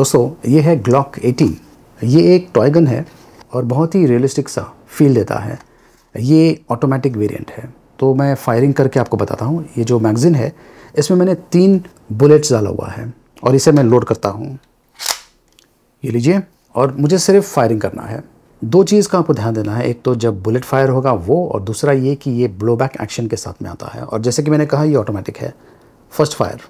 दोस्तों ये है ग्लॉक 80 ये एक टॉयगन है और बहुत ही रियलिस्टिक सा फील देता है ये ऑटोमेटिक वेरिएंट है तो मैं फायरिंग करके आपको बताता हूँ ये जो मैगज़ीन है इसमें मैंने तीन बुलेट्स डाला हुआ है और इसे मैं लोड करता हूँ ये लीजिए और मुझे सिर्फ फायरिंग करना है दो चीज़ का आपको ध्यान देना है एक तो जब बुलेट फायर होगा वो और दूसरा ये कि ये ब्लोबैक एक्शन के साथ में आता है और जैसे कि मैंने कहा ये ऑटोमेटिक है फर्स्ट फायर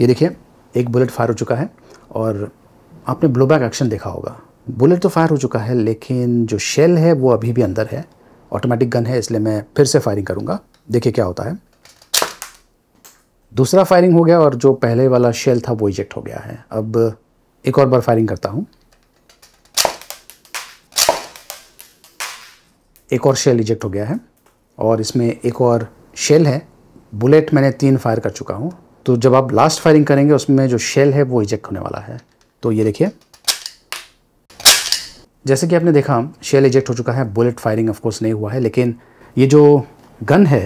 ये देखिए एक बुलेट फायर हो चुका है और आपने ब्लोबैक एक्शन देखा होगा बुलेट तो फायर हो चुका है लेकिन जो शेल है वो अभी भी अंदर है ऑटोमेटिक गन है इसलिए मैं फिर से फायरिंग करूँगा देखिए क्या होता है दूसरा फायरिंग हो गया और जो पहले वाला शेल था वो इजेक्ट हो गया है अब एक और बार फायरिंग करता हूँ एक और शेल इजेक्ट हो गया है और इसमें एक और शेल है बुलेट मैंने तीन फायर कर चुका हूँ तो जब आप लास्ट फायरिंग करेंगे उसमें जो शेल है वो इजेक्ट होने वाला है तो ये देखिए जैसे कि आपने देखा शेल इजेक्ट हो चुका है बुलेट फायरिंग ऑफकोर्स नहीं हुआ है लेकिन ये जो गन है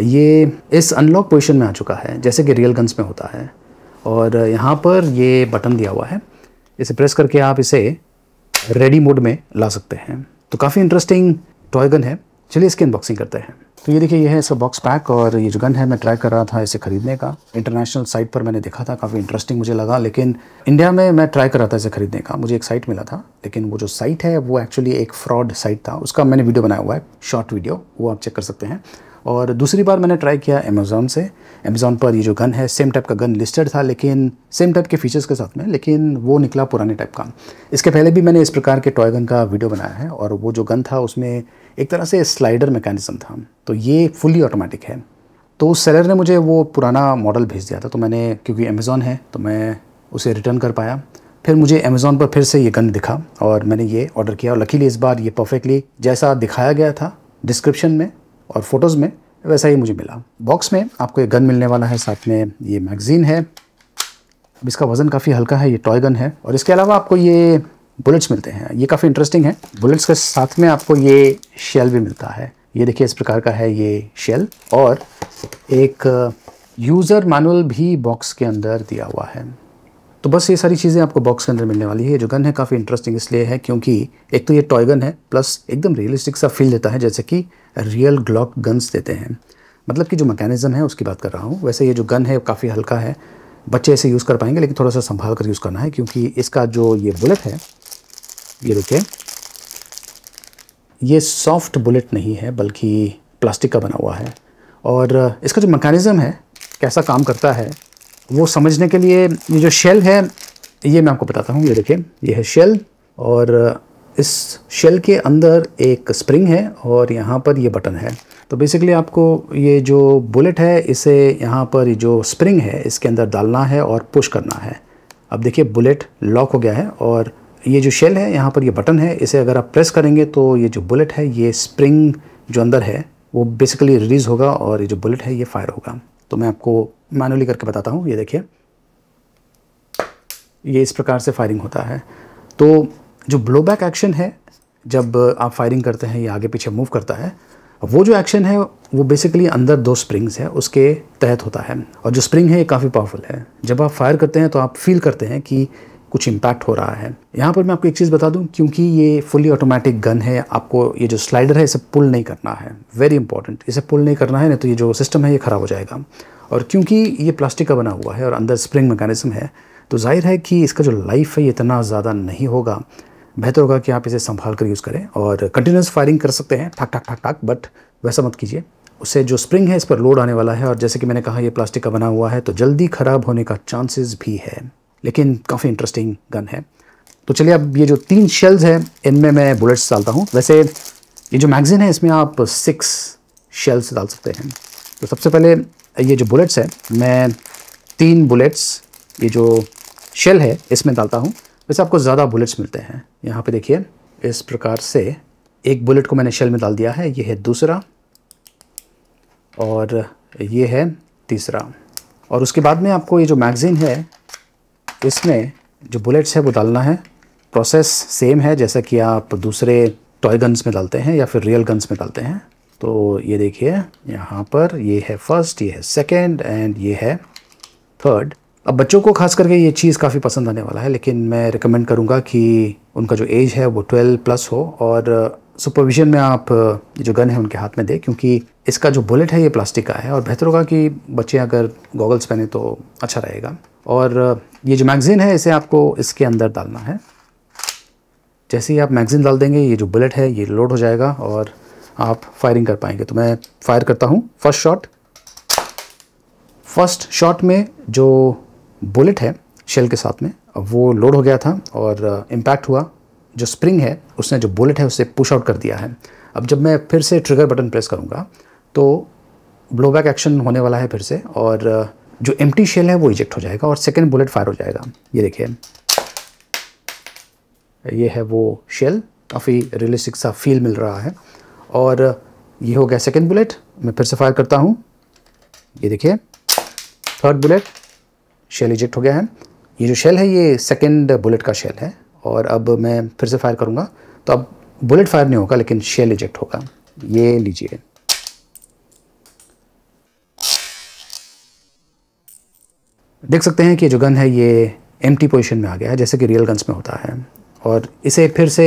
ये इस अनलॉक पोजिशन में आ चुका है जैसे कि रियल गन्स में होता है और यहाँ पर ये बटन दिया हुआ है इसे प्रेस करके आप इसे रेडी मोड में ला सकते हैं तो काफ़ी इंटरेस्टिंग टॉय गन है चलिए इसकी अनबॉक्सिंग करते हैं तो ये देखिए ये है इसका बॉक्स पैक और ये जो गन है मैं ट्राई कर रहा था इसे खरीदने का इंटरनेशनल साइट पर मैंने देखा था काफ़ी इंटरेस्टिंग मुझे लगा लेकिन इंडिया में मैं ट्राई कर रहा था इसे खरीदने का मुझे एक साइट मिला था लेकिन वो जो साइट है वो एक्चुअली एक फ्रॉड साइट था उसका मैंने वीडियो बनाया हुआ है शॉर्ट वीडियो वो आप चेक कर सकते हैं और दूसरी बार मैंने ट्राई किया अमेज़ोन से अमेज़ोन पर ये जो गन है सेम टाइप का गन लिस्टेड था लेकिन सेम टाइप के फीचर्स के साथ में लेकिन वो निकला पुराने टाइप का इसके पहले भी मैंने इस प्रकार के टॉय गन का वीडियो बनाया है और वो जो गन था उसमें एक तरह से स्लाइडर मैकेनिज़्म था तो ये फुली ऑटोमेटिक है तो उस सेलर ने मुझे वो पुराना मॉडल भेज दिया था तो मैंने क्योंकि अमेज़ॉन है तो मैं उसे रिटर्न कर पाया फिर मुझे अमेज़ोन पर फिर से ये गन दिखा और मैंने ये ऑर्डर किया और लकीली इस बार ये परफेक्टली जैसा दिखाया गया था डिस्क्रिप्शन में और फ़ोटोज़ में वैसा ही मुझे मिला बॉक्स में आपको एक गन मिलने वाला है साथ में ये मैगज़ीन है अब इसका वज़न काफ़ी हल्का है ये टॉय गन है और इसके अलावा आपको ये बुलेट्स मिलते हैं ये काफ़ी इंटरेस्टिंग है बुलेट्स के साथ में आपको ये शेल भी मिलता है ये देखिए इस प्रकार का है ये शेल और एक यूज़र uh, मैनुअल भी बॉक्स के अंदर दिया हुआ है तो बस ये सारी चीज़ें आपको बॉक्स के अंदर मिलने वाली है ये जो गन है काफ़ी इंटरेस्टिंग इसलिए है क्योंकि एक तो ये टॉय गन है प्लस एकदम रियलिस्टिक सा फील देता है जैसे कि रियल ग्लॉक गन्स देते हैं मतलब कि जो मैकेनिज़्म है उसकी बात कर रहा हूँ वैसे ये जो गन है काफ़ी हल्का है बच्चे ऐसे यूज़ कर पाएंगे लेकिन थोड़ा सा संभाल कर यूज़ करना है क्योंकि इसका जो ये बुलेट है ये देखिए ये सॉफ्ट बुलेट नहीं है बल्कि प्लास्टिक का बना हुआ है और इसका जो मकानिज़म है कैसा काम करता है वो समझने के लिए ये जो शेल है ये मैं आपको बताता हूँ ये देखिए ये है शेल और इस शेल के अंदर एक स्प्रिंग है और यहाँ पर ये बटन है तो बेसिकली आपको ये जो बुलेट है इसे यहाँ पर जो स्प्रिंग है इसके अंदर डालना है और पुश करना है अब देखिए बुलेट लॉक हो गया है और ये जो शेल है यहाँ पर ये बटन है इसे अगर आप प्रेस करेंगे तो ये जो बुलेट है ये स्प्रिंग जो अंदर है वो बेसिकली रिलीज़ होगा और ये जो बुलेट है ये फायर होगा तो मैं आपको मैनुअली करके बताता हूँ ये देखिए ये इस प्रकार से फायरिंग होता है तो जो ब्लोबैक एक्शन है जब आप फायरिंग करते हैं या आगे पीछे मूव करता है वो जो एक्शन है वो बेसिकली अंदर दो स्प्रिंग्स है उसके तहत होता है और जो स्प्रिंग है ये काफ़ी पावरफुल है जब आप फायर करते हैं तो आप फील करते हैं कि कुछ इम्पैक्ट हो रहा है यहाँ पर मैं आपको एक चीज़ बता दूँ क्योंकि ये फुली ऑटोमेटिक गन है आपको ये जो स्लाइडर है इसे पुल नहीं करना है वेरी इंपॉर्टेंट इसे पुल नहीं करना है ना तो ये जो सिस्टम है ये ख़राब हो जाएगा और क्योंकि ये प्लास्टिक का बना हुआ है और अंदर स्प्रिंग मैकेनिज्म है तो जाहिर है कि इसका जो लाइफ है ये इतना ज़्यादा नहीं होगा बेहतर होगा कि आप इसे संभाल कर यूज़ करें और कंटिन्यूस फायरिंग कर सकते हैं ठाक ठाक ठाक ठाक बट वैसा मत कीजिए उससे जो स्प्रिंग है इस पर लोड आने वाला है और जैसे कि मैंने कहा ये प्लास्टिक का बना हुआ है तो जल्दी ख़राब होने का चांसेस भी है लेकिन काफ़ी इंटरेस्टिंग गन है तो चलिए अब ये जो तीन शेल्स हैं इनमें मैं बुलेट्स डालता हूँ वैसे ये जो मैगज़ीन है इसमें आप सिक्स शेल्स डाल सकते हैं तो सबसे पहले ये जो बुलेट्स है मैं तीन बुलेट्स ये जो शेल है इसमें डालता हूँ वैसे आपको ज़्यादा बुलेट्स मिलते हैं यहाँ पे देखिए इस प्रकार से एक बुलेट को मैंने शेल में डाल दिया है ये है दूसरा और ये है तीसरा और उसके बाद में आपको ये जो मैगज़ीन है इसमें जो बुलेट्स है वो डालना है प्रोसेस सेम है जैसा कि आप दूसरे टॉय गन्स में डालते हैं या फिर रियल गन्स में डालते हैं तो ये देखिए यहाँ पर ये है फर्स्ट ये है सेकेंड एंड ये है थर्ड अब बच्चों को खास करके ये चीज़ काफ़ी पसंद आने वाला है लेकिन मैं रिकमेंड करूँगा कि उनका जो एज है वो ट्वेल्व प्लस हो और सुपरविजन में आप जो गन है उनके हाथ में दें क्योंकि इसका जो बुलेट है ये प्लास्टिक का है और बेहतर होगा कि बच्चे अगर गॉगल्स पहने तो अच्छा रहेगा और ये जो मैगज़ीन है इसे आपको इसके अंदर डालना है जैसे ही आप मैगज़ीन डाल देंगे ये जो बुलेट है ये लोड हो जाएगा और आप फायरिंग कर पाएंगे तो मैं फायर करता हूँ फर्स्ट शॉट फर्स्ट शॉट में जो बुलेट है शेल के साथ में वो लोड हो गया था और इम्पैक्ट हुआ जो स्प्रिंग है उसने जो बुलेट है उसे पुश आउट कर दिया है अब जब मैं फिर से ट्रिगर बटन प्रेस करूँगा तो ब्लोबैक एक्शन होने वाला है फिर से और जो एम शेल है वो इजेक्ट हो जाएगा और सेकेंड बुलेट फायर हो जाएगा ये देखिए ये है वो शेल काफ़ी रियलिस्टिक सा फील मिल रहा है और ये हो गया सेकेंड बुलेट मैं फिर से फायर करता हूँ ये देखिए थर्ड बुलेट शेल इजेक्ट हो गया है ये जो शेल है ये सेकेंड बुलेट का शेल है और अब मैं फिर से फायर करूँगा तो अब बुलेट फायर नहीं होगा लेकिन शेल इजेक्ट होगा ये लीजिए देख सकते हैं कि जो गन है ये एम टी पोजिशन में आ गया है जैसे कि रियल गन्स में होता है और इसे फिर से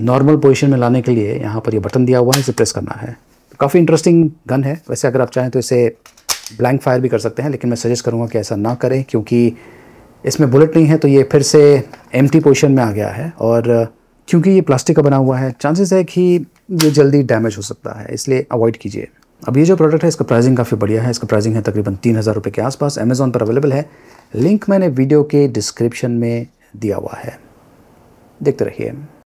नॉर्मल पोजिशन में लाने के लिए यहाँ पर ये यह बटन दिया हुआ है इसे प्रेस करना है तो काफ़ी इंटरेस्टिंग गन है वैसे अगर आप चाहें तो इसे ब्लैंक फायर भी कर सकते हैं लेकिन मैं सजेस्ट करूँगा कि ऐसा ना करें क्योंकि इसमें बुलेट नहीं है तो ये फिर से एम टी पोजिशन में आ गया है और क्योंकि ये प्लास्टिक का बना हुआ है चांसेस है कि ये जल्दी डैमेज हो सकता है इसलिए अवॉइड कीजिए अब ये जो प्रोडक्ट है इसका प्राइसिंग काफ़ी बढ़िया है इसका प्राइसिंग है तकरीबन तीन हज़ार रुपये के आसपास अमेज़ोन पर अवेलेबल है लिंक मैंने वीडियो के डिस्क्रिप्शन में दिया हुआ है देखते रहिए